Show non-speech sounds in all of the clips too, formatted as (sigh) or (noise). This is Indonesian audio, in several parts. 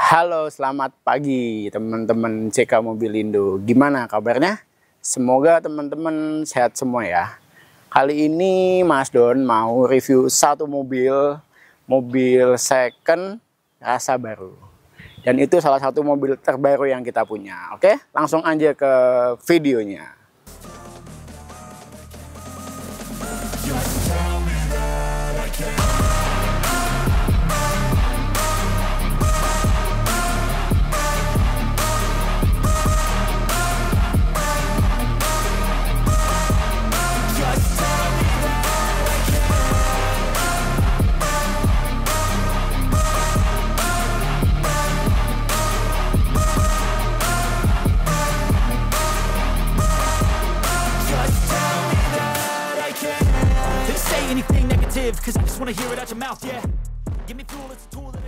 Halo, selamat pagi teman-teman CK Mobil Indo. Gimana kabarnya? Semoga teman-teman sehat semua ya. Kali ini Mas Don mau review satu mobil, mobil second rasa baru. Dan itu salah satu mobil terbaru yang kita punya. Oke, langsung aja ke videonya.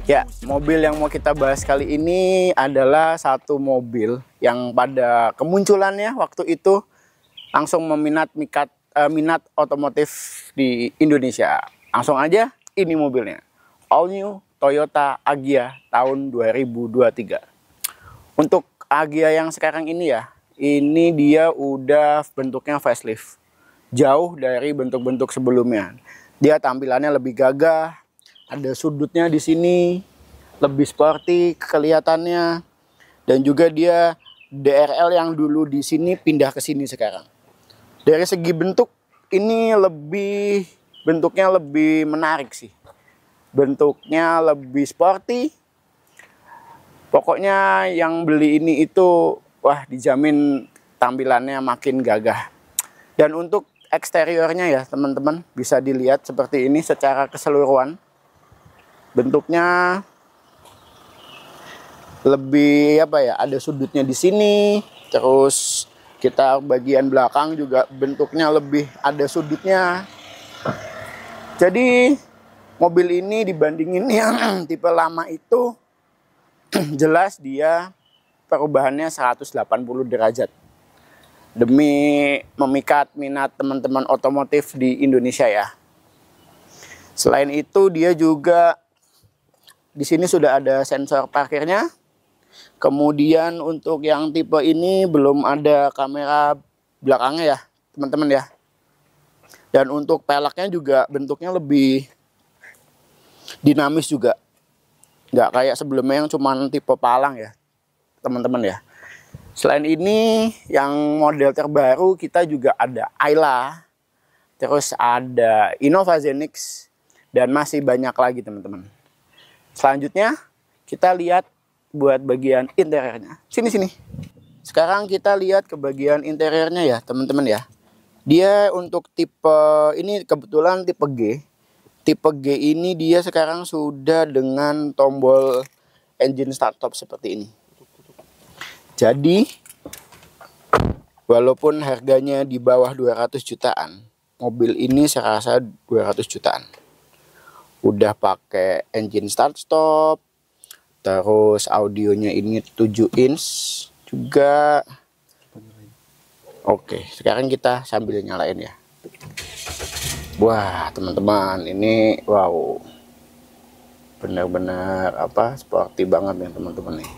Ya, mobil yang mau kita bahas kali ini adalah satu mobil yang pada kemunculannya waktu itu langsung meminat mikat, uh, minat otomotif di Indonesia. Langsung aja ini mobilnya. All new Toyota Agya tahun 2023. Untuk Agya yang sekarang ini ya, ini dia udah bentuknya facelift. Jauh dari bentuk-bentuk sebelumnya dia tampilannya lebih gagah, ada sudutnya di sini, lebih sporty kelihatannya, dan juga dia DRL yang dulu di sini pindah ke sini sekarang. Dari segi bentuk ini lebih bentuknya lebih menarik sih. Bentuknya lebih sporty. Pokoknya yang beli ini itu wah dijamin tampilannya makin gagah. Dan untuk eksteriornya ya teman-teman bisa dilihat seperti ini secara keseluruhan bentuknya lebih apa ya ada sudutnya di sini terus kita bagian belakang juga bentuknya lebih ada sudutnya jadi mobil ini dibandingin yang (clears throat) tipe lama itu (clears throat) jelas dia perubahannya 180 derajat demi memikat minat teman-teman otomotif di Indonesia ya. Selain itu dia juga di sini sudah ada sensor parkirnya. Kemudian untuk yang tipe ini belum ada kamera belakangnya ya, teman-teman ya. Dan untuk pelaknya juga bentuknya lebih dinamis juga. Nggak kayak sebelumnya yang cuma tipe palang ya, teman-teman ya. Selain ini, yang model terbaru kita juga ada Ayla, terus ada Innova Zenix, dan masih banyak lagi teman-teman. Selanjutnya, kita lihat buat bagian interiornya. Sini, sini. Sekarang kita lihat ke bagian interiornya ya, teman-teman ya. Dia untuk tipe, ini kebetulan tipe G. Tipe G ini dia sekarang sudah dengan tombol engine startup seperti ini. Jadi walaupun harganya di bawah 200 jutaan, mobil ini saya rasa 200 jutaan. Udah pakai engine start stop, terus audionya ini 7 inch juga. Oke, sekarang kita sambil nyalain ya. Wah, teman-teman, ini wow. Benar-benar apa? Sporty banget yang teman-teman nih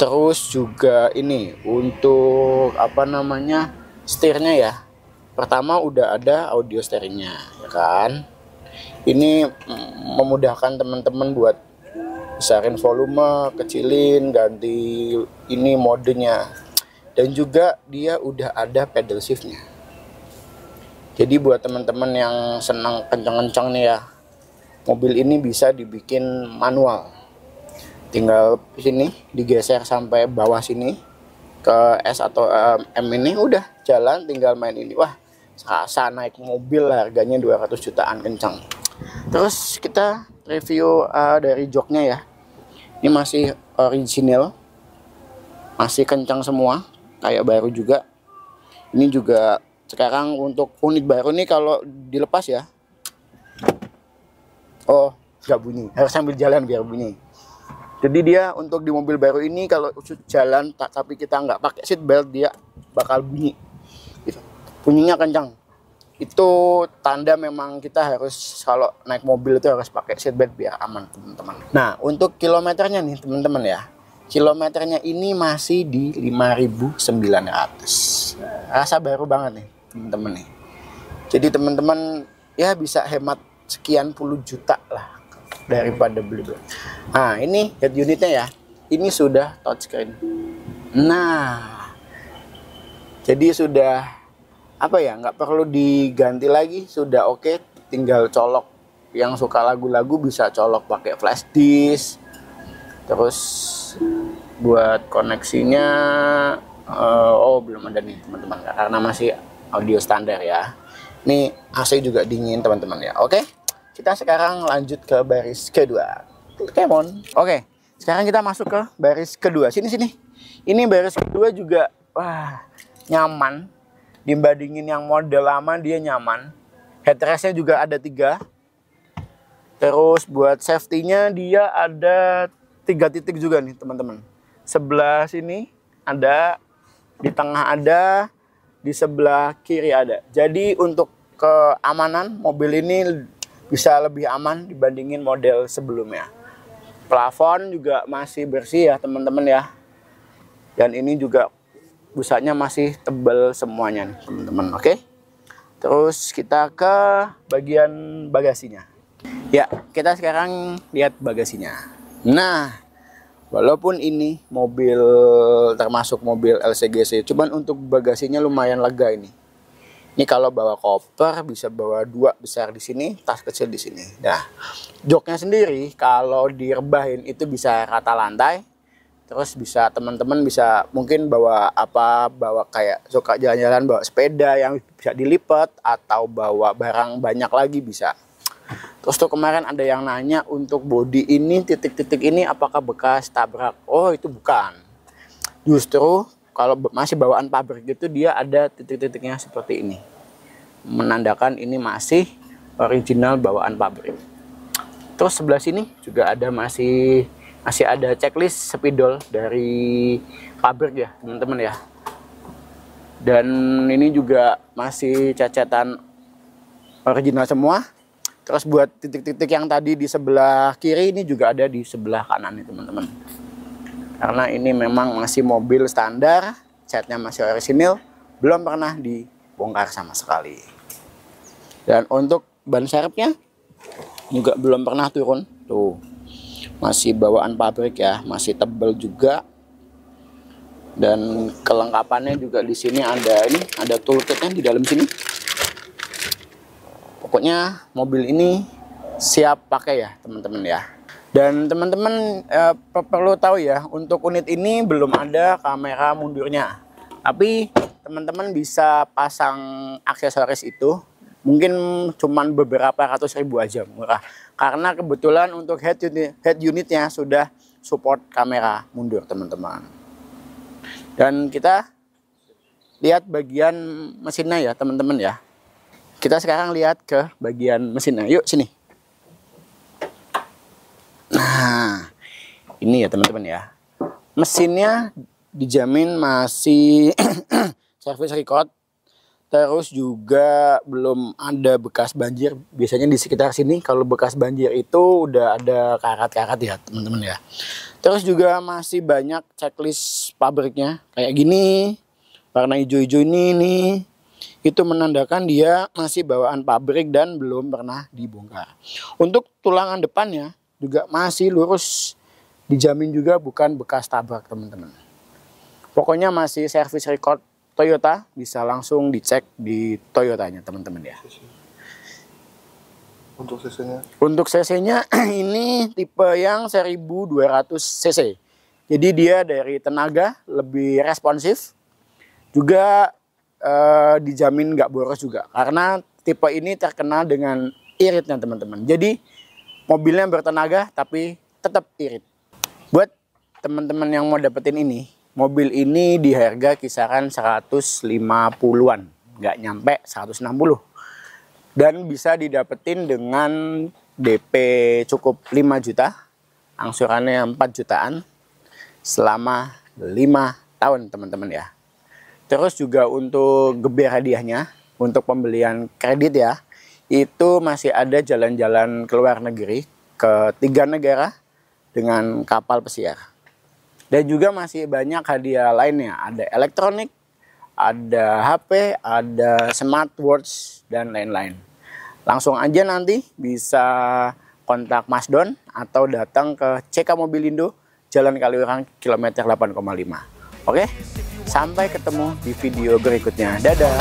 terus juga ini untuk apa namanya setirnya ya pertama udah ada audio steeringnya ya kan ini memudahkan teman-teman buat besarin volume kecilin ganti ini modenya dan juga dia udah ada pedal shiftnya jadi buat teman-teman yang senang kenceng-kenceng nih ya mobil ini bisa dibikin manual tinggal sini digeser sampai bawah sini ke S atau M ini udah jalan tinggal main ini wah rasa naik mobil harganya 200 jutaan kencang terus kita review uh, dari joknya ya ini masih original masih kencang semua kayak baru juga ini juga sekarang untuk unit baru nih kalau dilepas ya oh nggak bunyi harus sambil jalan biar bunyi jadi dia untuk di mobil baru ini kalau jalan tak tapi kita nggak pakai seat belt dia bakal bunyi. Gitu. Bunyinya kencang. Itu tanda memang kita harus kalau naik mobil itu harus pakai seat belt biar aman teman-teman. Nah untuk kilometernya nih teman-teman ya. Kilometernya ini masih di 5.900. Rasa baru banget nih teman-teman nih. Jadi teman-teman ya bisa hemat sekian puluh juta lah daripada beli beli nah ini head unitnya ya ini sudah touchscreen nah jadi sudah apa ya nggak perlu diganti lagi sudah oke okay, tinggal colok yang suka lagu-lagu bisa colok pakai flash disk terus buat koneksinya uh, oh belum ada nih teman-teman karena masih audio standar ya ini AC juga dingin teman-teman ya oke okay? kita sekarang lanjut ke baris kedua. Pokemon. Oke, sekarang kita masuk ke baris kedua. Sini sini. Ini baris kedua juga wah nyaman. Dibandingin yang model lama dia nyaman. Headrestnya juga ada tiga. Terus buat safety-nya dia ada tiga titik juga nih teman-teman. Sebelah sini ada, di tengah ada, di sebelah kiri ada. Jadi untuk keamanan mobil ini bisa lebih aman dibandingin model sebelumnya. Plafon juga masih bersih ya teman-teman ya. Dan ini juga busanya masih tebal semuanya nih teman-teman, oke? Okay? Terus kita ke bagian bagasinya. Ya, kita sekarang lihat bagasinya. Nah, walaupun ini mobil termasuk mobil LCGC, cuman untuk bagasinya lumayan lega ini ini kalau bawa koper bisa bawa dua besar di sini, tas kecil di sini. Nah, joknya sendiri kalau direbahin itu bisa rata lantai. Terus bisa teman-teman bisa mungkin bawa apa, bawa kayak suka jalan-jalan bawa sepeda yang bisa dilipat atau bawa barang banyak lagi bisa. Terus tuh kemarin ada yang nanya untuk body ini titik-titik ini apakah bekas tabrak? Oh, itu bukan. Justru kalau masih bawaan pabrik itu dia ada titik-titiknya seperti ini menandakan ini masih original bawaan pabrik terus sebelah sini juga ada masih masih ada checklist spidol dari pabrik ya teman-teman ya dan ini juga masih cacatan original semua terus buat titik-titik yang tadi di sebelah kiri ini juga ada di sebelah kanan nih teman-teman karena ini memang masih mobil standar catnya masih orisinil belum pernah dibongkar sama sekali dan untuk ban serepnya juga belum pernah turun tuh masih bawaan pabrik ya masih tebel juga dan kelengkapannya juga di sini ada ini ada toolkitnya di dalam sini pokoknya mobil ini siap pakai ya teman-teman ya dan teman-teman eh, perlu tahu ya, untuk unit ini belum ada kamera mundurnya. Tapi teman-teman bisa pasang aksesoris itu mungkin cuma beberapa ratus ribu aja murah. Karena kebetulan untuk head unit, head unitnya sudah support kamera mundur teman-teman. Dan kita lihat bagian mesinnya ya teman-teman ya. Kita sekarang lihat ke bagian mesinnya. Yuk sini. Nah, ini ya teman-teman ya. Mesinnya dijamin masih (clears throat) service record. Terus juga belum ada bekas banjir. Biasanya di sekitar sini kalau bekas banjir itu udah ada karat-karat ya teman-teman ya. Terus juga masih banyak checklist pabriknya. Kayak gini, warna hijau-hijau ini nih. Itu menandakan dia masih bawaan pabrik dan belum pernah dibongkar. Untuk tulangan depannya juga masih lurus dijamin juga bukan bekas tabrak teman-teman pokoknya masih service record Toyota bisa langsung dicek di Toyotanya teman-teman ya untuk cc-nya untuk cc-nya (clears throat) ini tipe yang 1200 cc jadi dia dari tenaga lebih responsif juga eh, dijamin nggak boros juga karena tipe ini terkenal dengan iritnya teman-teman jadi mobilnya bertenaga tapi tetap irit. Buat teman-teman yang mau dapetin ini, mobil ini di harga kisaran 150-an, nggak nyampe 160. Dan bisa didapetin dengan DP cukup 5 juta, angsurannya 4 jutaan selama 5 tahun teman-teman ya. Terus juga untuk geber hadiahnya, untuk pembelian kredit ya, itu masih ada jalan-jalan ke luar negeri ke tiga negara dengan kapal pesiar. Dan juga masih banyak hadiah lainnya, ada elektronik, ada HP, ada smartwatch dan lain-lain. Langsung aja nanti bisa kontak Mas Don atau datang ke CK Mobilindo Jalan Kaliurang kilometer 8,5. Oke, sampai ketemu di video berikutnya. Dadah.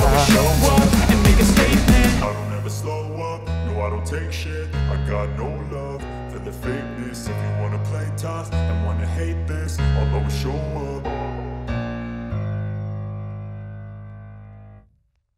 never slow up, no I don't take shit I got no love for the fakeness If you wanna play tough and wanna hate this I'll always show up